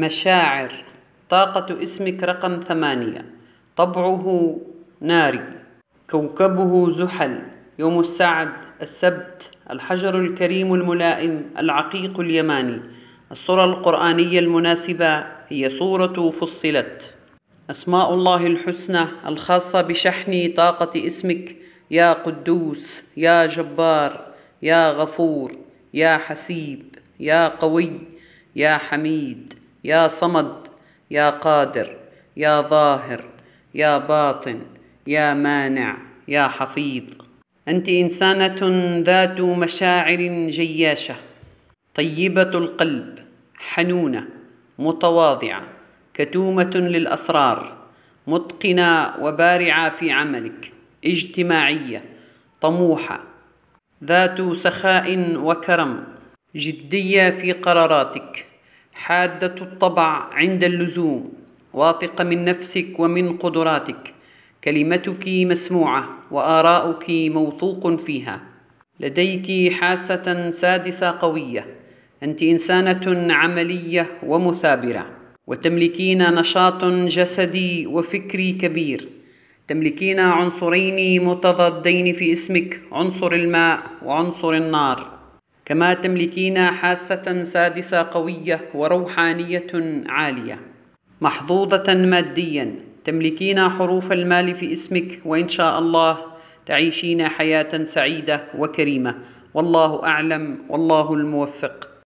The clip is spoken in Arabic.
مشاعر طاقة اسمك رقم ثمانية طبعه ناري كوكبه زحل يوم السعد السبت الحجر الكريم الملائم العقيق اليماني الصورة القرآنية المناسبة هي صورة فصلت أسماء الله الحسنى الخاصة بشحن طاقة اسمك يا قدوس يا جبار يا غفور يا حسيب يا قوي يا حميد يا صمد يا قادر يا ظاهر يا باطن يا مانع يا حفيظ انت انسانه ذات مشاعر جياشه طيبه القلب حنونه متواضعه كتومه للاسرار متقنه وبارعه في عملك اجتماعيه طموحه ذات سخاء وكرم جديه في قراراتك حادة الطبع عند اللزوم واثقة من نفسك ومن قدراتك كلمتك مسموعة وآراؤك موثوق فيها لديك حاسة سادسة قوية أنت إنسانة عملية ومثابرة وتملكين نشاط جسدي وفكري كبير تملكين عنصرين متضادين في اسمك عنصر الماء وعنصر النار كما تملكين حاسة سادسة قوية وروحانية عالية محظوظة ماديا تملكين حروف المال في اسمك وإن شاء الله تعيشين حياة سعيدة وكريمة والله أعلم والله الموفق